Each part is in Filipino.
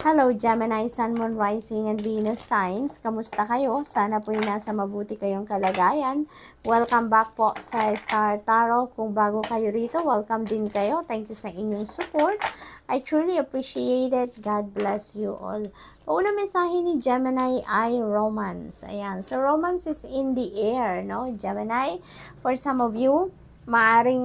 Hello Gemini, Sun, Moon, Rising, and Venus signs. Kamusta kayo? Sana po yung nasa mabuti kayong kalagayan. Welcome back po sa Star Tarot. Kung bago kayo rito, welcome din kayo. Thank you sa inyong support. I truly appreciate it. God bless you all. Una mensahe ni Gemini ay romance. Ayan. So romance is in the air, no? Gemini, for some of you, maaring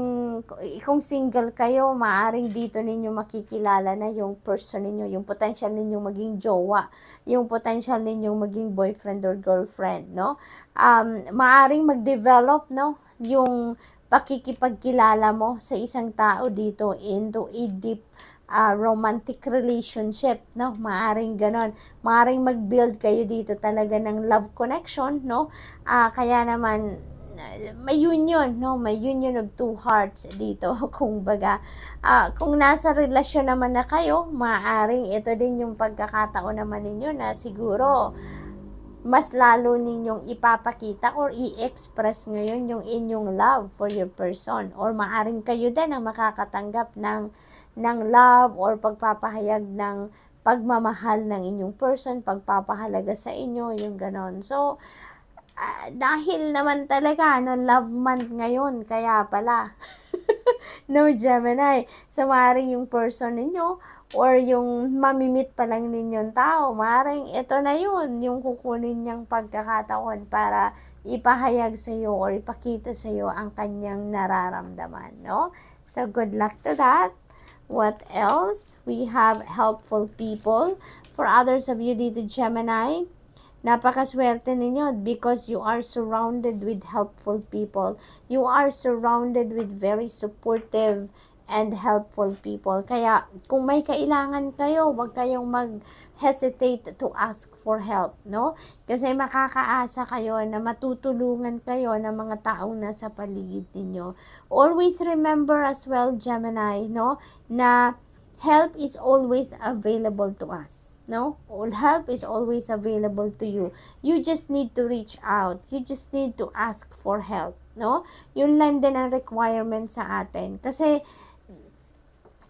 kung single kayo, maaring dito ninyo makikilala na yung person ninyo, yung potential ninyong maging jowa, yung potential ninyong maging boyfriend or girlfriend, no? Um, maaring mag-develop, no? Yung pakikipagkilala mo sa isang tao dito into a deep uh, romantic relationship, no? Maaring ganon. Maaring mag-build kayo dito talaga ng love connection, no? Uh, kaya naman, may union, no? May union of two hearts dito. Kung baga, uh, ah, kung nasa relasyon naman na kayo, maaring ito din yung pagkakataon naman ninyo na siguro mas lalo ninyong ipapakita or i-express ngayon yung inyong love for your person. Or maaring kayo din ang makakatanggap ng, ng love or pagpapahayag ng pagmamahal ng inyong person, pagpapahalaga sa inyo, yung ganon. So, uh, dahil naman talaga, ano, love month ngayon, kaya pala. no, Gemini, so maaaring yung person ninyo or yung mamimit pa lang ninyong tao, maaaring ito na yun, yung kukunin niyang pagkakataon para ipahayag sa iyo or ipakita sa iyo ang kanyang nararamdaman, no? So, good luck to that. What else? We have helpful people. For others of you dito, Gemini, Napakaswerte ninyo because you are surrounded with helpful people. You are surrounded with very supportive and helpful people. Kaya kung may kailangan kayo, huwag kayong mag-hesitate to ask for help, no? Kasi makakaasa kayo na matutulungan kayo ng mga taong nasa paligid ninyo. Always remember as well, Gemini, no, na help is always available to us no all help is always available to you you just need to reach out you just need to ask for help no yun lang din ang requirement sa atin kasi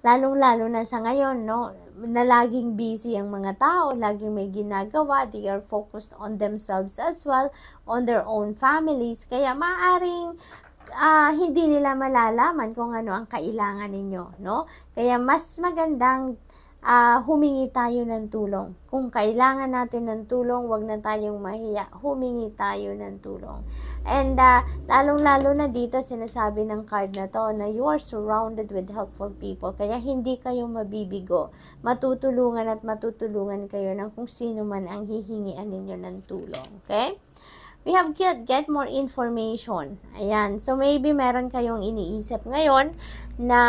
lalong-lalo na sa ngayon no na laging busy ang mga tao, laging may ginagawa, they are focused on themselves as well, on their own families. Kaya maaring uh, hindi nila malalaman kung ano ang kailangan ninyo, no? Kaya mas magandang uh, humingi tayo ng tulong. Kung kailangan natin ng tulong, wag na tayong mahiya. Humingi tayo ng tulong. And uh, lalong-lalo na dito sinasabi ng card na to na you are surrounded with helpful people. Kaya hindi kayo mabibigo. Matutulungan at matutulungan kayo ng kung sino man ang hihingian ninyo ng tulong. Okay? we have get, get more information. Ayan. So, maybe meron kayong iniisip ngayon na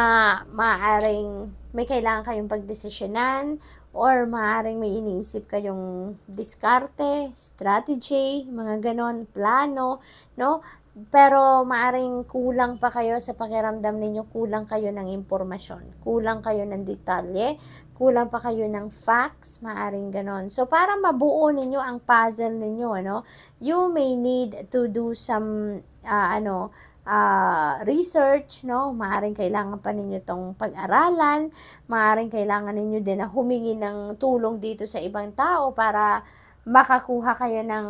maaring may kailangan kayong pagdesisyonan or maaring may iniisip kayong diskarte, strategy, mga ganon, plano, no? Pero maaring kulang pa kayo sa pakiramdam ninyo, kulang kayo ng impormasyon, kulang kayo ng detalye, kulang pa kayo ng facts, maaring ganon. So, para mabuo ninyo ang puzzle ninyo, ano, you may need to do some, uh, ano, uh, research, no? Maaring kailangan pa ninyo tong pag-aralan, maaring kailangan ninyo din na humingi ng tulong dito sa ibang tao para makakuha kayo ng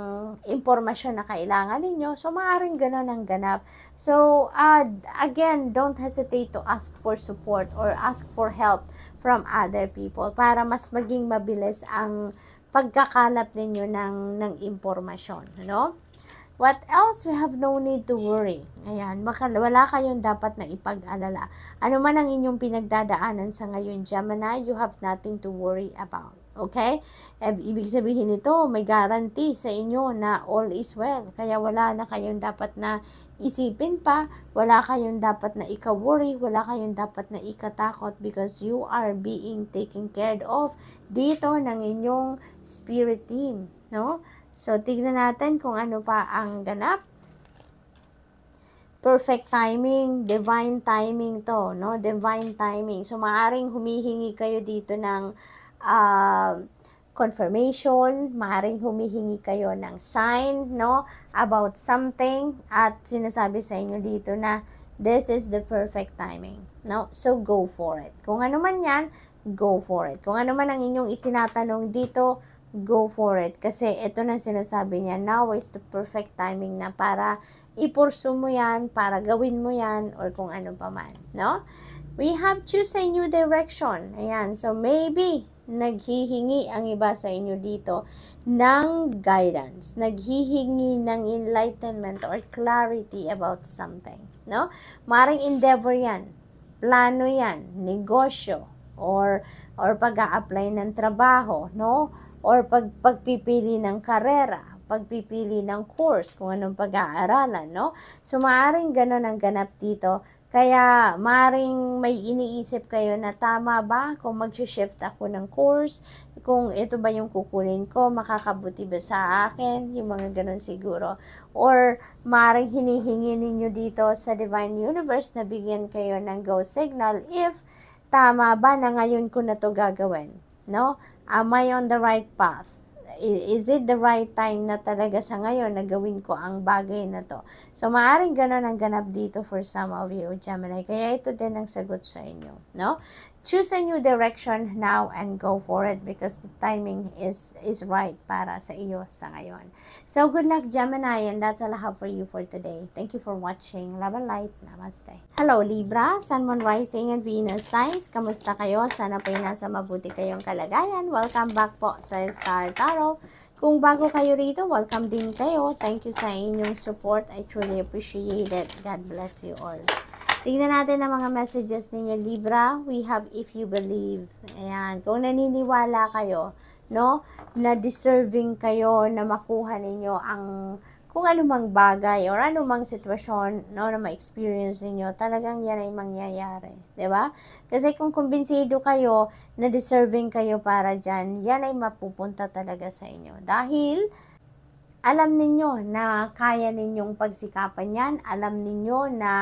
impormasyon na kailangan ninyo. So, maaaring ganun ang ganap. So, uh, again, don't hesitate to ask for support or ask for help from other people para mas maging mabilis ang pagkakalap ninyo ng, ng impormasyon. No? What else? We have no need to worry. Ayan, wala kayong dapat na ipag-alala. Ano man ang inyong pinagdadaanan sa ngayon, Gemini, you have nothing to worry about. Okay? Eh, ibig sabihin nito, may guarantee sa inyo na all is well. Kaya wala na kayong dapat na isipin pa, wala kayong dapat na ika-worry, wala kayong dapat na ikatakot because you are being taken care of dito ng inyong spirit team. No? So, tignan natin kung ano pa ang ganap perfect timing, divine timing to, no? Divine timing. So, maaring humihingi kayo dito ng uh, confirmation, maaaring humihingi kayo ng sign, no, about something, at sinasabi sa inyo dito na this is the perfect timing, no, so go for it. Kung ano man yan, go for it. Kung ano man ang inyong itinatanong dito, go for it. Kasi ito na sinasabi niya, now is the perfect timing na para ipursu mo yan, para gawin mo yan, or kung ano pa man, no? We have choose a new direction. Ayan, so maybe naghihingi ang iba sa inyo dito ng guidance, naghihingi ng enlightenment or clarity about something, no? Maring endeavor 'yan, plano 'yan, negosyo or or pag-a-apply ng trabaho, no? Or pag pagpipili ng karera, pagpipili ng course, kung anong pag-aaralan, no? So, maaring ganun ang ganap dito kaya, maring may iniisip kayo na tama ba kung mag-shift ako ng course, kung ito ba yung kukunin ko, makakabuti ba sa akin, yung mga ganun siguro. Or, maring hinihingi ninyo dito sa Divine Universe na bigyan kayo ng go signal if tama ba na ngayon ko na to gagawin. No? Am I on the right path? is it the right time na talaga sa ngayon na gawin ko ang bagay na to? So, maaring ganun ang ganap dito for some of you, Gemini. Kaya ito din ang sagot sa inyo, no? choose a new direction now and go for it because the timing is is right para sa iyo sa ngayon. So good luck Gemini and that's all I have for you for today. Thank you for watching. Love and light. Namaste. Hello Libra, Sun, Moon, Rising and Venus signs. Kamusta kayo? Sana po nasa mabuti kayong kalagayan. Welcome back po sa Star Tarot. Kung bago kayo rito, welcome din kayo. Thank you sa inyong support. I truly appreciate it. God bless you all. Tingnan natin ang mga messages ninyo, Libra. We have if you believe. Ayan. Kung naniniwala kayo, no, na deserving kayo na makuha ninyo ang kung anumang bagay or anumang sitwasyon no, na ma-experience ninyo, talagang yan ay mangyayari. ba? Diba? Kasi kung kumbinsido kayo na deserving kayo para dyan, yan ay mapupunta talaga sa inyo. Dahil, alam ninyo na kaya ninyong pagsikapan yan, alam ninyo na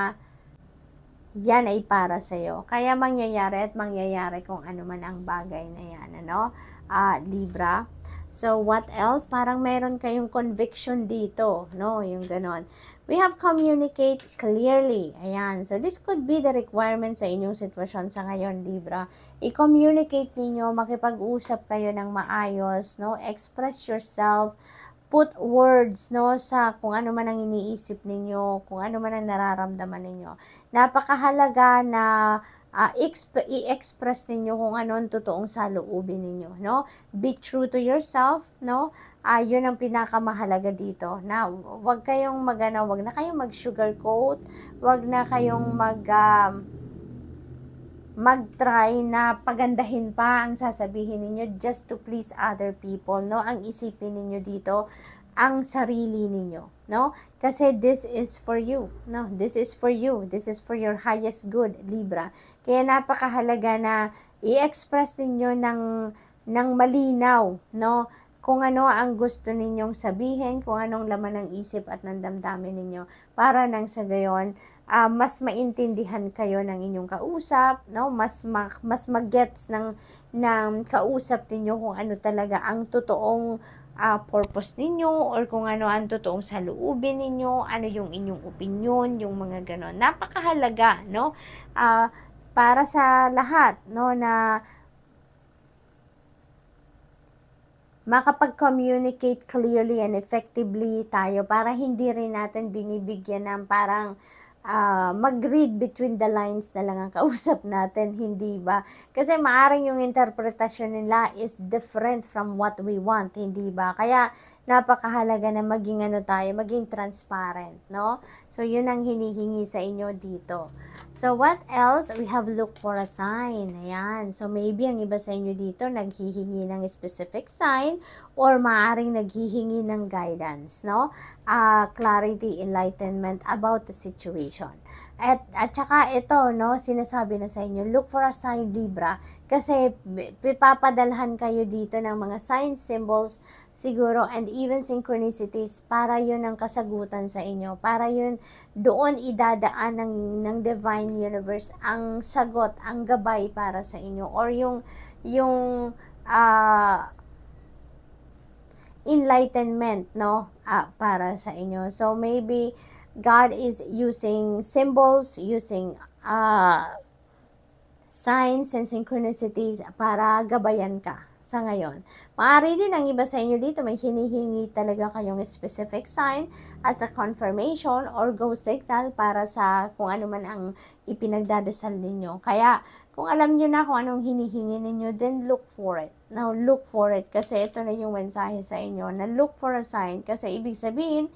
yan ay para sa iyo. Kaya mangyayari at mangyayari kung ano man ang bagay na yan, ano? Uh, Libra. So, what else? Parang meron kayong conviction dito, no? Yung ganon. We have communicate clearly. Ayan. So, this could be the requirement sa inyong sitwasyon sa ngayon, Libra. I-communicate ninyo, makipag-usap kayo ng maayos, no? Express yourself put words no sa kung ano man ang iniisip ninyo, kung ano man ang nararamdaman ninyo. Napakahalaga na uh, exp- i-express ninyo kung ano ang totoong saloobin ninyo, no? Be true to yourself, no? Uh, yun ang pinakamahalaga dito. Na wag kayong magana, wag na kayong mag-sugarcoat, wag na kayong mag um, mag-try na pagandahin pa ang sasabihin ninyo just to please other people, no? Ang isipin ninyo dito, ang sarili ninyo, no? Kasi this is for you, no? This is for you. This is for your highest good, Libra. Kaya napakahalaga na i-express ninyo ng ng malinaw, no? Kung ano ang gusto ninyong sabihin, kung anong laman ng isip at ng damdamin ninyo para nang sa gayon uh, mas maintindihan kayo ng inyong kausap, no? Mas ma- mas magets ng ng kausap niyo kung ano talaga ang totoong uh, purpose ninyo or kung ano ang totoong saluubin ninyo, ano yung inyong opinion, yung mga ganon. Napakahalaga, no? Uh, para sa lahat, no, na makapag-communicate clearly and effectively tayo para hindi rin natin binibigyan ng parang uh, mag-read between the lines na lang ang kausap natin, hindi ba? Kasi maaring yung interpretation nila is different from what we want, hindi ba? Kaya napakahalaga na maging ano tayo, maging transparent, no? So, yun ang hinihingi sa inyo dito. So, what else? We have look for a sign. Ayan. So, maybe ang iba sa inyo dito, naghihingi ng specific sign or maaring naghihingi ng guidance, no? Uh, clarity, enlightenment about the situation. At, at saka ito, no, sinasabi na sa inyo, look for a sign Libra kasi pipapadalhan kayo dito ng mga signs, symbols siguro and even synchronicities para yun ang kasagutan sa inyo. Para yun, doon idadaan ng, ng divine universe ang sagot, ang gabay para sa inyo or yung, yung uh, enlightenment, no, uh, para sa inyo. So, maybe God is using symbols, using uh, signs and synchronicities para gabayan ka sa ngayon. Maaari din ang iba sa inyo dito, may hinihingi talaga kayong specific sign as a confirmation or go signal para sa kung ano man ang ipinagdadasal ninyo. Kaya, kung alam nyo na kung anong hinihingi ninyo, then look for it. Now, look for it kasi ito na yung mensahe sa inyo na look for a sign kasi ibig sabihin,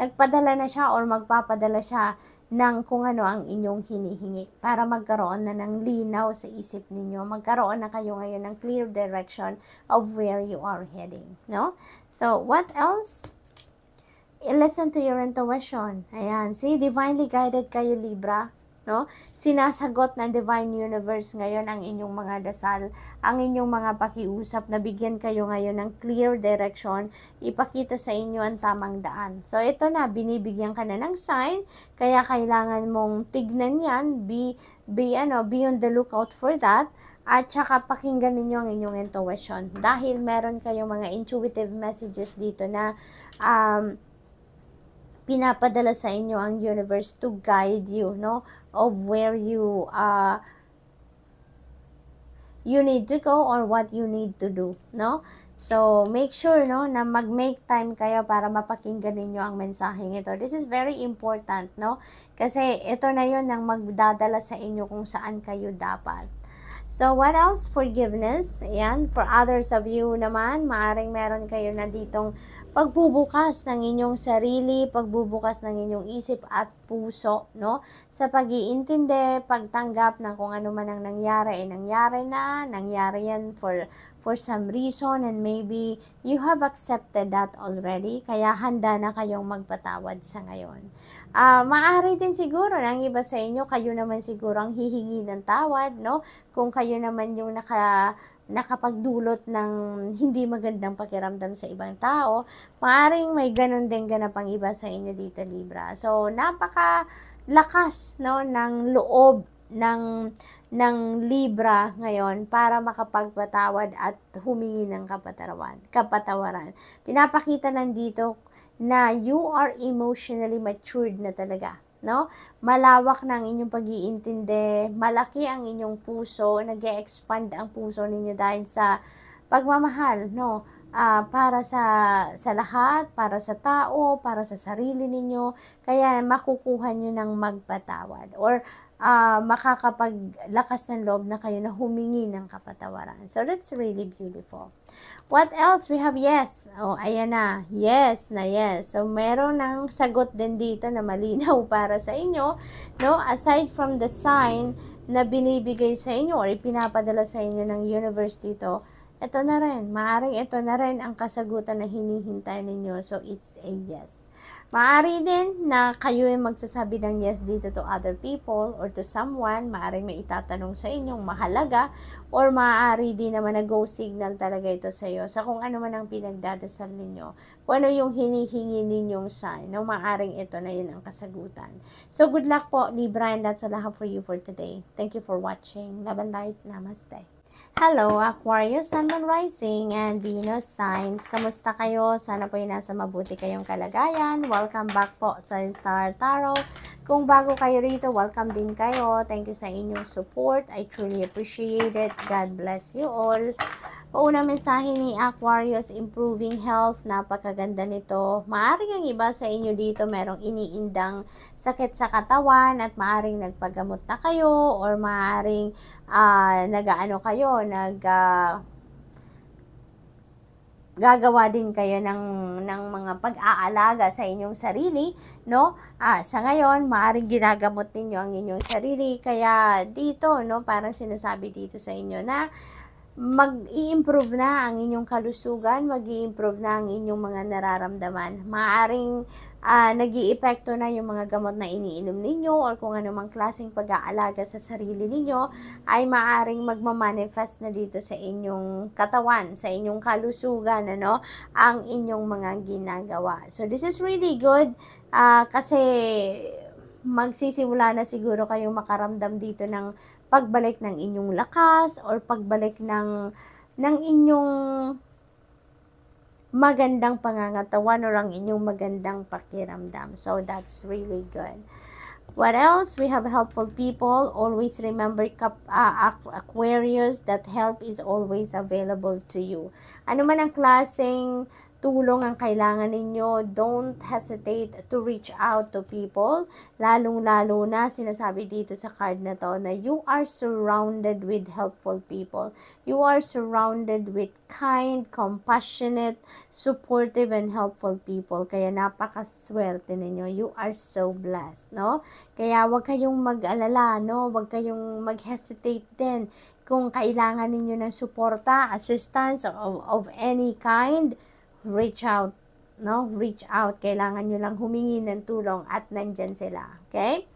nagpadala na siya or magpapadala siya ng kung ano ang inyong hinihingi para magkaroon na ng linaw sa isip ninyo. Magkaroon na kayo ngayon ng clear direction of where you are heading. No? So, what else? Eh, listen to your intuition. Ayan. See, divinely guided kayo, Libra no? Sinasagot ng divine universe ngayon ang inyong mga dasal, ang inyong mga pakiusap na bigyan kayo ngayon ng clear direction, ipakita sa inyo ang tamang daan. So ito na binibigyan ka na ng sign, kaya kailangan mong tignan 'yan, be be ano, be on the lookout for that. At saka pakinggan ninyo ang inyong intuition dahil meron kayong mga intuitive messages dito na um, pinapadala sa inyo ang universe to guide you, no? Of where you, uh, you need to go or what you need to do, no? So, make sure, no, na mag-make time kayo para mapakinggan ninyo ang mensaheng ito. This is very important, no? Kasi ito na yon ang magdadala sa inyo kung saan kayo dapat. So, what else? Forgiveness. Ayan. For others of you naman, maaring meron kayo na ditong pagbubukas ng inyong sarili, pagbubukas ng inyong isip at puso, no? Sa pag-iintindi, pagtanggap na kung ano man ang nangyari, ay eh, nangyari na, nangyari yan for, for some reason and maybe you have accepted that already, kaya handa na kayong magpatawad sa ngayon. Uh, ah, maari din siguro ng iba sa inyo, kayo naman siguro ang hihingi ng tawad, no? Kung kayo naman yung naka nakapagdulot ng hindi magandang pakiramdam sa ibang tao, maaring may ganun din ganap ang iba sa inyo dito, Libra. So, napaka lakas no, ng loob ng ng Libra ngayon para makapagpatawad at humingi ng kapatawaran. Kapatawaran. Pinapakita nandito na you are emotionally matured na talaga no? Malawak na ang inyong pag-iintindi, malaki ang inyong puso, nag expand ang puso ninyo dahil sa pagmamahal, no? Uh, para sa sa lahat, para sa tao, para sa sarili ninyo, kaya makukuha niyo ng magpatawad or uh, makakapaglakas ng loob na kayo na humingi ng kapatawaran. So, that's really beautiful. What else? We have yes. Oh, ayan na. Yes na yes. So, meron ng sagot din dito na malinaw para sa inyo. No? Aside from the sign na binibigay sa inyo or ipinapadala sa inyo ng universe dito, ito na rin. Maaring ito na rin ang kasagutan na hinihintay ninyo. So, it's a yes. Maari din na kayo ay magsasabi ng yes dito to other people or to someone. Maaring may itatanong sa inyong mahalaga or maaari din naman na go signal talaga ito sa iyo sa kung ano man ang pinagdadasal ninyo. Kung ano yung hinihingi ninyong sign na no, maaring ito na yun ang kasagutan. So, good luck po, Libra, and that's all I have for you for today. Thank you for watching. Love and light. Namaste. Hello Aquarius, Sun, Moon, Rising, and Venus Signs. Kamusta kayo? Sana po ay nasa mabuti kayong kalagayan. Welcome back po sa Star Tarot. Kung bago kayo rito, welcome din kayo. Thank you sa inyong support. I truly appreciate it. God bless you all. Pauna mensahe ni Aquarius, improving health. Napakaganda nito. Maaring ang iba sa inyo dito merong iniindang sakit sa katawan at maaring nagpagamot na kayo or maaring uh, ah, nag-ano kayo, nag... Uh, gagawa din kayo ng, ng mga pag-aalaga sa inyong sarili, no? Ah, sa ngayon, maaaring ginagamot ninyo ang inyong sarili. Kaya dito, no, parang sinasabi dito sa inyo na mag-i-improve na ang inyong kalusugan, mag improve na ang inyong mga nararamdaman. Maaring uh, ah, nag epekto na yung mga gamot na iniinom ninyo or kung anumang klaseng pag-aalaga sa sarili ninyo ay maaring magmamanifest na dito sa inyong katawan, sa inyong kalusugan, ano, ang inyong mga ginagawa. So, this is really good uh, kasi magsisimula na siguro kayong makaramdam dito ng pagbalik ng inyong lakas or pagbalik ng ng inyong magandang pangangatawan or ang inyong magandang pakiramdam. So, that's really good. What else? We have helpful people. Always remember uh, Aquarius that help is always available to you. Ano man ang klaseng Tulong ang kailangan ninyo. Don't hesitate to reach out to people. Lalong-lalo na sinasabi dito sa card na to na you are surrounded with helpful people. You are surrounded with kind, compassionate, supportive, and helpful people. Kaya napakaswerte ninyo. You are so blessed, no? Kaya wag kayong mag-alala, no? Wag kayong mag-hesitate din kung kailangan ninyo ng suporta, assistance of, of any kind reach out, no? Reach out. Kailangan nyo lang humingi ng tulong at nandyan sila. Okay?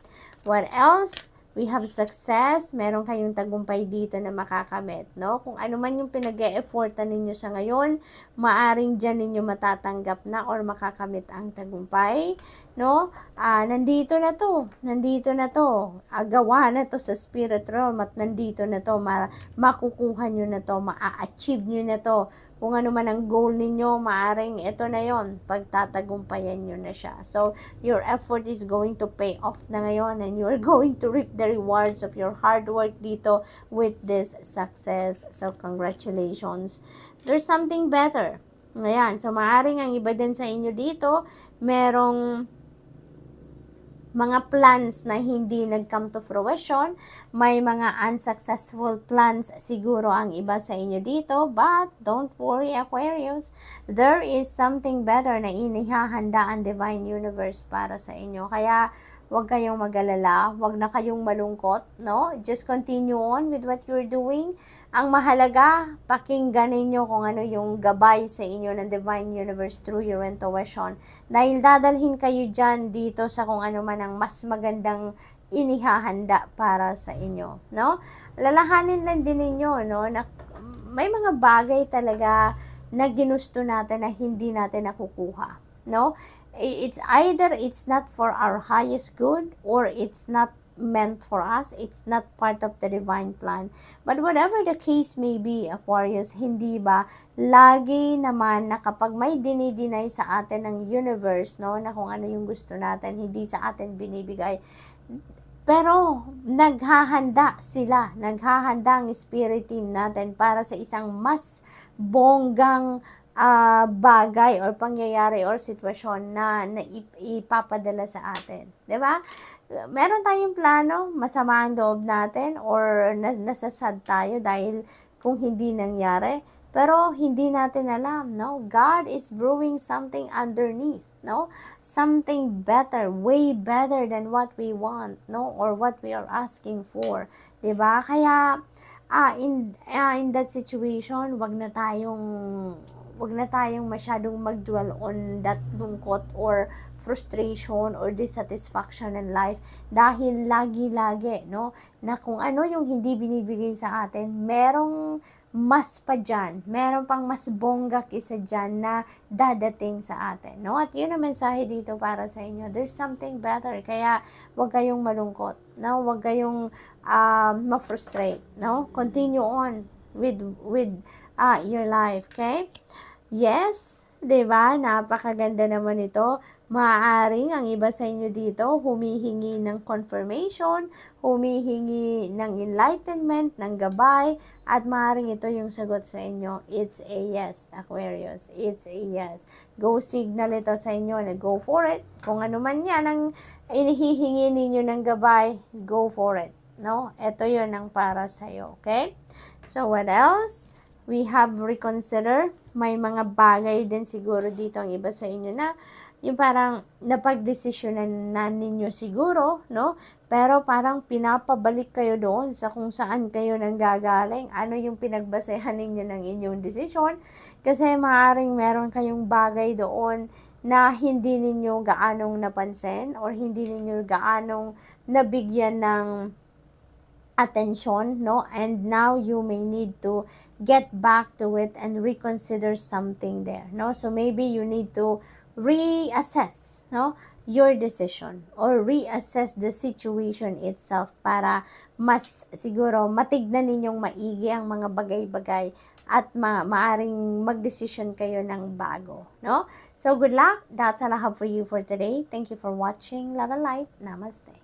What else? We have success. Meron kayong tagumpay dito na makakamit, no? Kung ano man yung pinag -e effortan ninyo sa ngayon, maaring dyan ninyo matatanggap na or makakamit ang tagumpay, no? Ah, nandito na to. Nandito na to. Ah, gawa na to sa spirit realm at nandito na to. Ma makukuha nyo na to. Ma-achieve nyo na to kung ano man ang goal ninyo, maaring ito na yon pagtatagumpayan nyo na siya. So, your effort is going to pay off na ngayon and you are going to reap the rewards of your hard work dito with this success. So, congratulations. There's something better. Ayan, so maaring ang iba din sa inyo dito, merong mga plans na hindi nag-come to fruition, may mga unsuccessful plans siguro ang iba sa inyo dito, but don't worry Aquarius, there is something better na inihahanda ang Divine Universe para sa inyo. Kaya, Huwag kayong magalala, huwag na kayong malungkot, no? Just continue on with what you're doing. Ang mahalaga, pakinggan ninyo kung ano yung gabay sa inyo ng Divine Universe through your intuition dahil dadalhin kayo dyan dito sa kung ano man ang mas magandang inihahanda para sa inyo, no? Lalahanin lang din ninyo, no, na may mga bagay talaga na ginusto natin na hindi natin nakukuha, no? It's either it's not for our highest good or it's not meant for us. It's not part of the divine plan. But whatever the case may be, Aquarius, hindi ba lagi naman na kapag may dinidinay sa atin ng universe, no, na kung ano yung gusto natin, hindi sa atin binibigay. Pero, naghahanda sila, naghahanda ang spirit team natin para sa isang mas bonggang uh, bagay or pangyayari or sitwasyon na, na ipapadala sa atin. ba? Diba? meron tayong plano, masama ang doob natin or nas- nasasad tayo dahil kung hindi nangyari, pero hindi natin alam, no? God is brewing something underneath, no? Something better, way better than what we want, no? Or what we are asking for, 'di ba? Kaya ah in ah, in that situation, wag na tayong wag na tayong masyadong mag on that lungkot or frustration or dissatisfaction in life dahil lagi-lagi, no? Na kung ano yung hindi binibigay sa atin, merong mas pa dyan, meron pang mas bongga kisa dyan na dadating sa atin. No? At yun ang mensahe dito para sa inyo. There's something better. Kaya wag kayong malungkot. No? Wag kayong uh, ma-frustrate. No? Continue on with, with uh, your life. Okay? Yes, 'di ba? Napakaganda naman ito. Maaaring ang iba sa inyo dito humihingi ng confirmation, humihingi ng enlightenment, ng gabay, at maaaring ito yung sagot sa inyo. It's a yes, Aquarius. It's a yes. Go signal ito sa inyo na go for it. Kung ano man yan ang inihihingi ninyo ng gabay, go for it. No? Ito yun ang para sa'yo. Okay? So, what else? We have reconsider may mga bagay din siguro dito ang iba sa inyo na yung parang napagdesisyonan na ninyo siguro, no? Pero parang pinapabalik kayo doon sa kung saan kayo nanggagaling, ano yung pinagbasehan ninyo ng inyong desisyon. Kasi maaring meron kayong bagay doon na hindi ninyo gaanong napansin or hindi ninyo gaanong nabigyan ng attention no and now you may need to get back to it and reconsider something there no so maybe you need to reassess no your decision or reassess the situation itself para mas siguro matignan ninyong maigi ang mga bagay-bagay at ma maaring magdesisyon kayo ng bago, no? So, good luck. That's all I have for you for today. Thank you for watching. Love and light. Namaste.